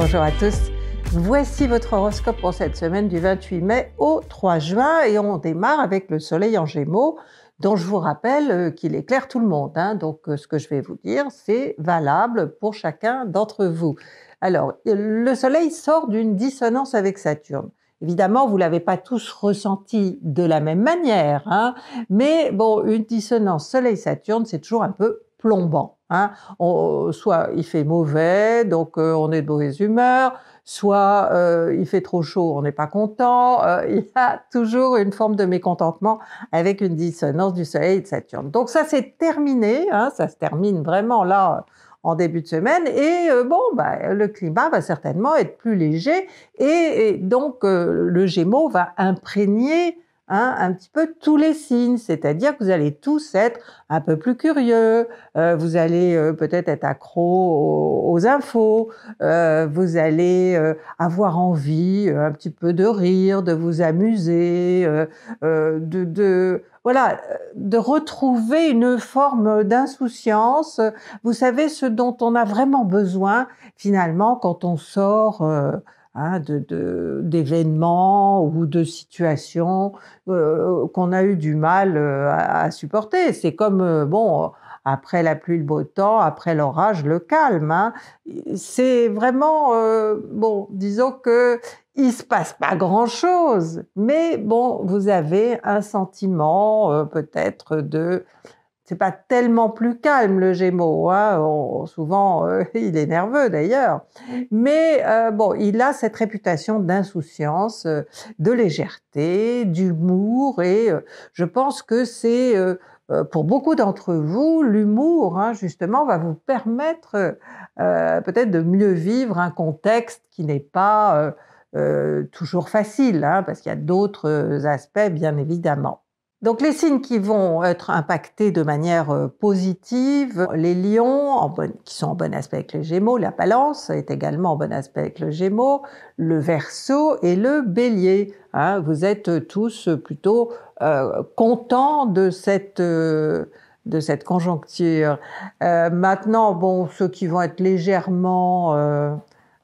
Bonjour à tous. Voici votre horoscope pour cette semaine du 28 mai au 3 juin et on démarre avec le soleil en gémeaux dont je vous rappelle euh, qu'il éclaire tout le monde. Hein. Donc euh, ce que je vais vous dire, c'est valable pour chacun d'entre vous. Alors, le soleil sort d'une dissonance avec Saturne. Évidemment, vous l'avez pas tous ressenti de la même manière, hein, mais bon, une dissonance Soleil-Saturne, c'est toujours un peu plombant. Hein. Euh, soit il fait mauvais, donc euh, on est de mauvaise humeur, soit euh, il fait trop chaud, on n'est pas content. il y a toujours une forme de mécontentement avec une dissonance du Soleil et de Saturne. Donc ça c'est terminé, hein, ça se termine vraiment là en début de semaine et bon, bah, le climat va certainement être plus léger et, donc le Gémeaux va imprégner Hein, un petit peu tous les signes, c'est-à-dire que vous allez tous être un peu plus curieux, euh, vous allez euh, peut-être être accro aux, infos, euh, vous allez avoir envie un petit peu de rire, de vous amuser, de, voilà, de retrouver une forme d'insouciance. Vous savez ce dont on a vraiment besoin finalement quand on sort Hein, de d'événements ou de situations euh, qu'on a eu du mal euh, à, supporter. C'est comme, euh, bon, après la pluie, le beau temps, après l'orage, le calme. Hein. C'est vraiment, bon, disons que il se passe pas grand chose, mais bon, vous avez un sentiment peut-être de c'est pas tellement plus calme le Gémeaux. Hein. souvent, euh, il est nerveux d'ailleurs. Mais euh, bon, il a cette réputation d'insouciance, euh, de légèreté, d'humour, et je pense que c'est pour beaucoup d'entre vous, l'humour, hein, justement, va vous permettre peut-être de mieux vivre un contexte qui n'est pas toujours facile, hein, parce qu'il y a d'autres aspects, bien évidemment. Donc les signes qui vont être impactés de manière euh, positive, les lions qui sont en bon aspect avec les gémeaux, la balance est également en bon aspect avec le gémeaux, le verso et le bélier. Hein. vous êtes tous plutôt euh, contents de cette... Euh, de cette conjoncture. maintenant, bon, ceux qui vont être légèrement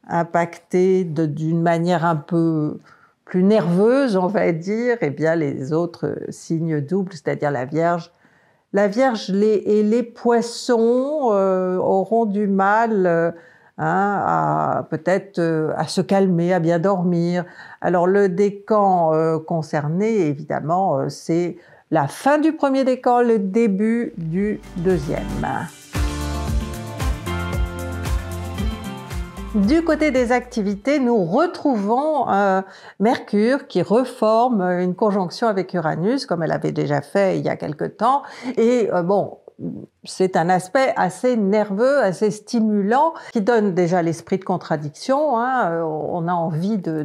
impactés d'une manière un peu plus nerveuse, on va dire, eh bien les autres signes doubles, c'est-à-dire la Vierge. La Vierge et les poissons euh, auront du mal euh, hein, à peut-être euh, à se calmer, à bien dormir. Alors le décan concerné, évidemment, c'est la fin du premier décan, le début du deuxième. Du côté des activités, nous retrouvons euh, Mercure qui reforme euh, une conjonction avec Uranus, comme elle avait déjà fait il y a quelque temps. Et euh, bon, c'est un aspect assez nerveux, assez stimulant, qui donne déjà l'esprit de contradiction. Hein. Euh, on a envie de,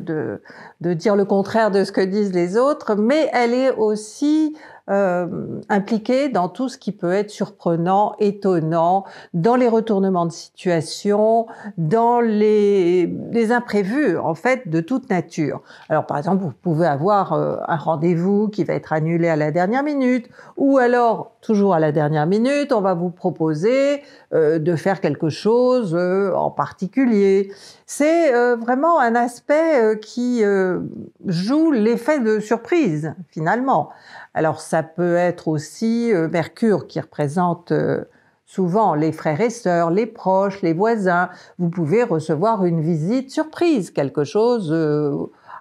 dire le contraire de ce que disent les autres, mais elle est aussi euh, impliquée dans tout ce qui peut être surprenant, étonnant, dans les retournements de situation, dans les, imprévus, en fait, de toute nature. Alors, par exemple, vous pouvez avoir euh, un rendez-vous qui va être annulé à la dernière minute, ou alors, toujours à la dernière minute, on va vous proposer euh, de faire quelque chose euh, en particulier. C'est euh, vraiment un aspect qui joue l'effet de surprise finalement. Alors ça peut être aussi Mercure qui représente souvent les frères et sœurs, les proches, les voisins. Vous pouvez recevoir une visite surprise, quelque chose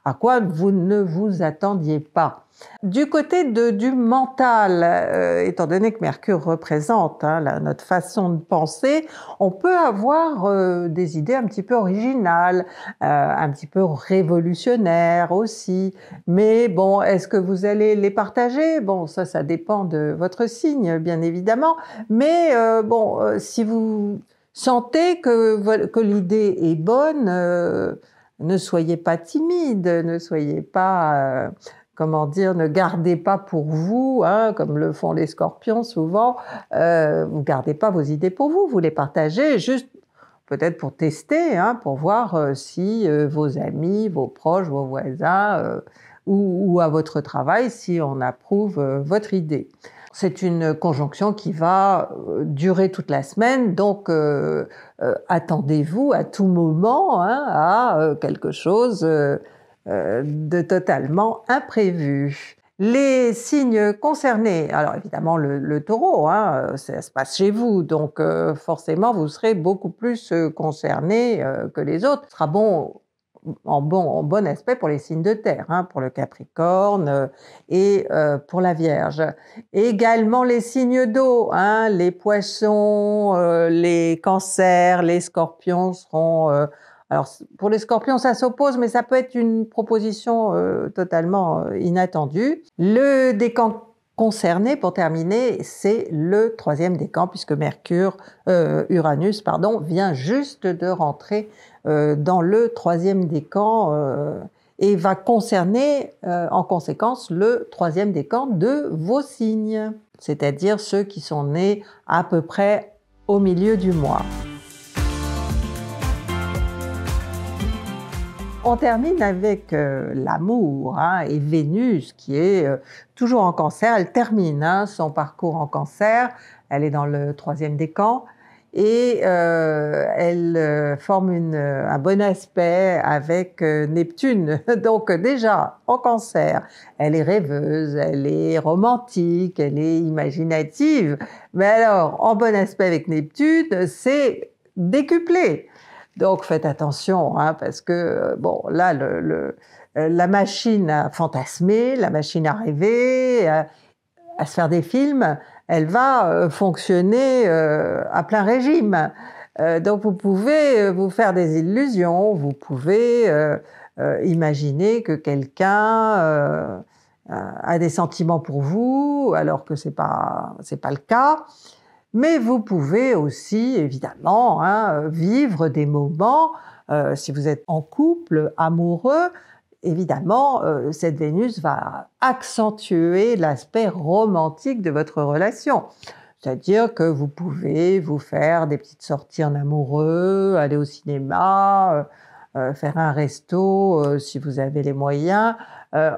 à quoi vous ne vous attendiez pas. Du côté du mental, euh, étant donné que Mercure représente hein, notre façon de penser, on peut avoir euh, des idées un petit peu originales, euh, un petit peu révolutionnaires aussi. Mais bon, est-ce que vous allez les partager Bon, ça, ça dépend de votre signe, bien évidemment. Mais bon, si vous sentez que l'idée est bonne, ne soyez pas timide, ne soyez pas comment dire, ne gardez pas pour vous, hein, comme le font les scorpions souvent, ne euh, gardez pas vos idées pour vous, vous les partagez juste peut-être pour tester, hein, pour voir euh, si euh, vos amis, vos proches, vos voisins ou, à votre travail, si on approuve votre idée. C'est une conjonction qui va durer toute la semaine, donc attendez-vous à tout moment hein, à quelque chose euh, de totalement imprévu. Les signes concernés, alors évidemment le, taureau, hein, euh, ça se passe chez vous, donc euh, forcément vous serez beaucoup plus concerné que les autres. Ce sera bon en, bon en bon aspect pour les signes de terre, hein, pour le Capricorne et pour la Vierge. Également les signes d'eau, hein, les poissons, les cancers, les scorpions seront alors pour les scorpions, ça s'oppose, mais ça peut être une proposition euh, totalement euh, inattendue. Le décan concerné, pour terminer, c'est le troisième décan, puisque Mercure, euh, Uranus, pardon, vient juste de rentrer dans le troisième décan et va concerner en conséquence le troisième décan de vos signes, c'est-à-dire ceux qui sont nés à peu près au milieu du mois. On termine avec euh, l'amour hein, et Vénus qui est euh, toujours en cancer. Elle termine hein, son parcours en cancer. Elle est dans le troisième décan et euh, elle forme un bon aspect avec Neptune. Donc déjà, en cancer, elle est rêveuse, elle est romantique, elle est imaginative. Mais alors, en bon aspect avec Neptune, c'est décuplé. Donc faites attention, hein, parce que euh, bon, là, euh, la machine à fantasmer, la machine à rêver, euh, à, se faire des films, elle va fonctionner à plein régime. donc vous pouvez vous faire des illusions, vous pouvez imaginer que quelqu'un a des sentiments pour vous, alors que ce n'est pas le cas mais vous pouvez aussi évidemment hein, vivre des moments, euh, si vous êtes en couple, amoureux, évidemment, euh, cette Vénus va accentuer l'aspect romantique de votre relation. C'est-à-dire que vous pouvez vous faire des petites sorties en amoureux, aller au cinéma, euh, euh, faire un resto euh, si vous avez les moyens. Euh,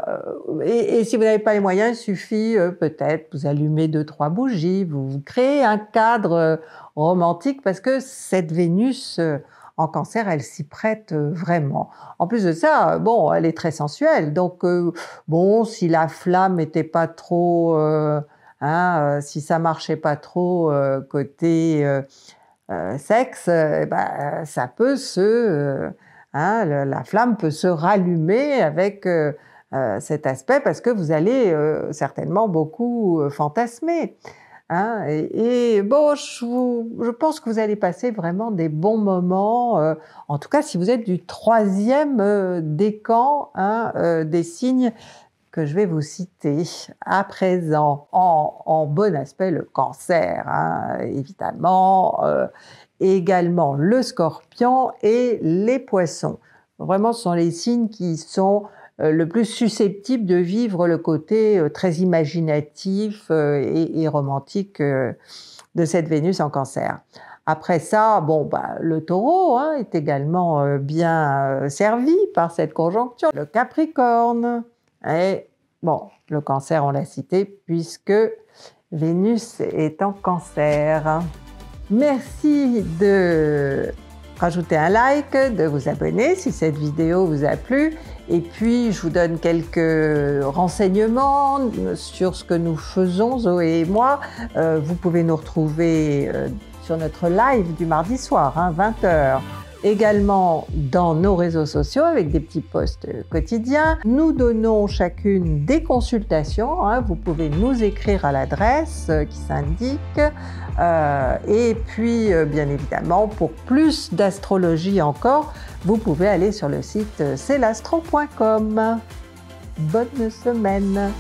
et, si vous n'avez pas les moyens, il suffit peut-être vous allumer deux trois bougies, vous, créez un cadre romantique parce que cette Vénus en cancer, elle s'y prête vraiment. En plus de ça, bon, elle est très sensuelle. Donc, bon, si la flamme n'était pas trop, hein, si ça marchait pas trop côté sexe, eh ben, ça peut se Hein, la flamme peut se rallumer avec euh, euh, cet aspect parce que vous allez euh, certainement beaucoup fantasmer. Hein. et, bon, je, pense que vous allez passer vraiment des bons moments, en tout cas si vous êtes du troisième décan hein, des signes que je vais vous citer à présent en, bon aspect, le cancer, hein, évidemment, euh, également le scorpion et les poissons. Vraiment, ce sont les signes qui sont euh, le plus susceptibles de vivre le côté euh, très imaginatif euh, et, romantique de cette Vénus en cancer. Après ça, bon, bah, le taureau hein, est également bien servi par cette conjoncture. Le capricorne, et bon, le cancer, on l'a cité, puisque Vénus est en cancer. Merci de rajouter un like, de vous abonner si cette vidéo vous a plu. Et puis, je vous donne quelques renseignements sur ce que nous faisons, Zoé et moi. Euh, vous pouvez nous retrouver euh, sur notre live du mardi soir, à hein, 20h également dans nos réseaux sociaux avec des petits posts quotidiens. Nous donnons chacune des consultations. Hein. Vous pouvez nous écrire à l'adresse euh, qui s'indique. Euh, et puis, euh, bien évidemment, pour plus d'astrologie encore, vous pouvez aller sur le site celastro.com. Bonne semaine